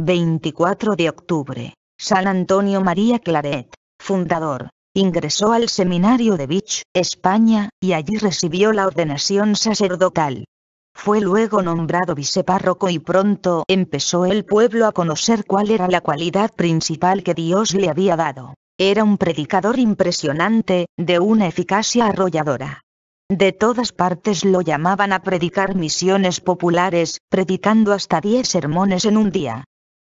24 de octubre. San Antonio María Claret, fundador, ingresó al seminario de Vich, España, y allí recibió la ordenación sacerdotal. Fue luego nombrado vicepárroco y pronto empezó el pueblo a conocer cuál era la cualidad principal que Dios le había dado. Era un predicador impresionante, de una eficacia arrolladora. De todas partes lo llamaban a predicar misiones populares, predicando hasta diez sermones en un día.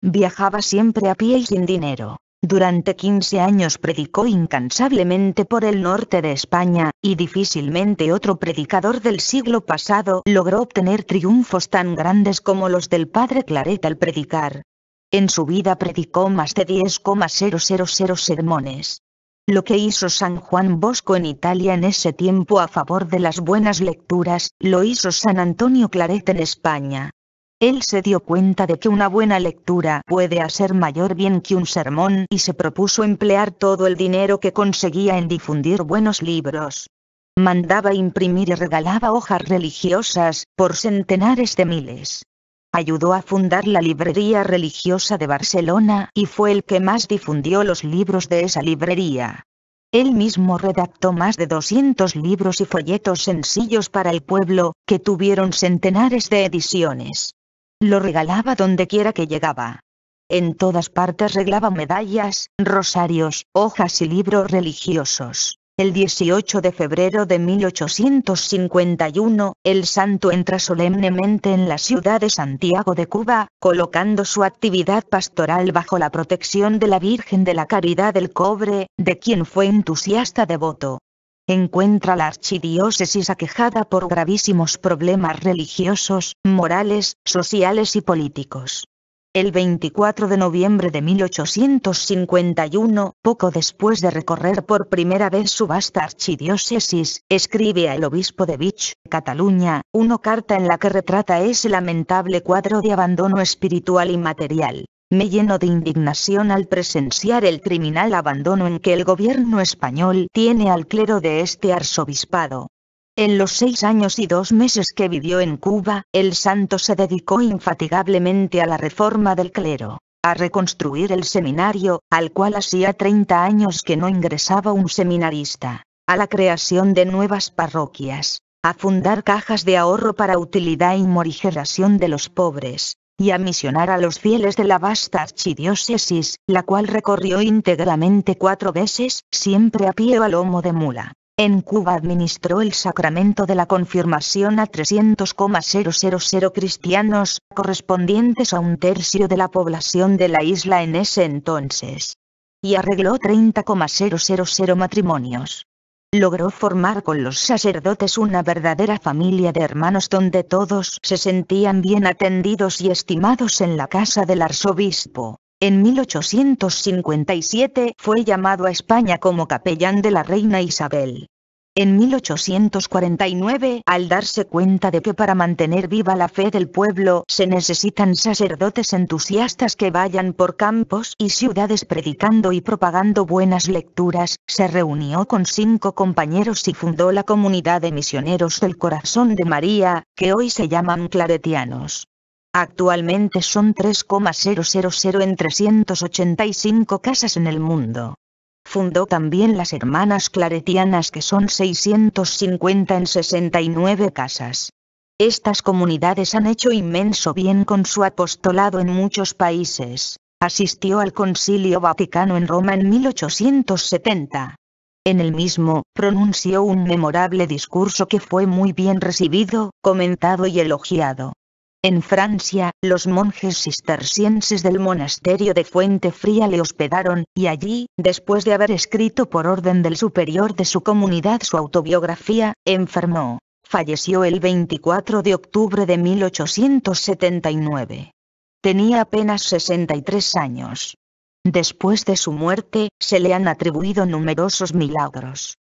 Viajaba siempre a pie y sin dinero. Durante 15 años predicó incansablemente por el norte de España, y difícilmente otro predicador del siglo pasado logró obtener triunfos tan grandes como los del padre Claret al predicar. En su vida predicó más de 10,000 sermones. Lo que hizo San Juan Bosco en Italia en ese tiempo a favor de las buenas lecturas, lo hizo San Antonio Claret en España. Él se dio cuenta de que una buena lectura puede hacer mayor bien que un sermón y se propuso emplear todo el dinero que conseguía en difundir buenos libros. Mandaba imprimir y regalaba hojas religiosas, por centenares de miles. Ayudó a fundar la Librería Religiosa de Barcelona y fue el que más difundió los libros de esa librería. Él mismo redactó más de 200 libros y folletos sencillos para el pueblo, que tuvieron centenares de ediciones. Lo regalaba donde quiera que llegaba. En todas partes reglaba medallas, rosarios, hojas y libros religiosos. El 18 de febrero de 1851, el santo entra solemnemente en la ciudad de Santiago de Cuba, colocando su actividad pastoral bajo la protección de la Virgen de la Caridad del Cobre, de quien fue entusiasta devoto encuentra la archidiócesis aquejada por gravísimos problemas religiosos, morales, sociales y políticos. El 24 de noviembre de 1851, poco después de recorrer por primera vez su vasta archidiócesis, escribe al obispo de Vich, Cataluña, una carta en la que retrata ese lamentable cuadro de abandono espiritual y material me lleno de indignación al presenciar el criminal abandono en que el gobierno español tiene al clero de este arzobispado. En los seis años y dos meses que vivió en Cuba, el santo se dedicó infatigablemente a la reforma del clero, a reconstruir el seminario, al cual hacía 30 años que no ingresaba un seminarista, a la creación de nuevas parroquias, a fundar cajas de ahorro para utilidad y morigeración de los pobres, y a misionar a los fieles de la vasta archidiócesis, la cual recorrió íntegramente cuatro veces, siempre a pie o a lomo de mula. En Cuba administró el sacramento de la confirmación a 300,000 cristianos, correspondientes a un tercio de la población de la isla en ese entonces. Y arregló 30,000 matrimonios logró formar con los sacerdotes una verdadera familia de hermanos donde todos se sentían bien atendidos y estimados en la casa del arzobispo. En 1857 fue llamado a España como capellán de la reina Isabel. En 1849, al darse cuenta de que para mantener viva la fe del pueblo se necesitan sacerdotes entusiastas que vayan por campos y ciudades predicando y propagando buenas lecturas, se reunió con cinco compañeros y fundó la comunidad de misioneros del corazón de María, que hoy se llaman claretianos. Actualmente son 3,000 en 385 casas en el mundo. Fundó también las Hermanas Claretianas que son 650 en 69 casas. Estas comunidades han hecho inmenso bien con su apostolado en muchos países. Asistió al Concilio Vaticano en Roma en 1870. En el mismo, pronunció un memorable discurso que fue muy bien recibido, comentado y elogiado. En Francia, los monjes cistercienses del monasterio de Fuente Fría le hospedaron, y allí, después de haber escrito por orden del superior de su comunidad su autobiografía, enfermó. Falleció el 24 de octubre de 1879. Tenía apenas 63 años. Después de su muerte, se le han atribuido numerosos milagros.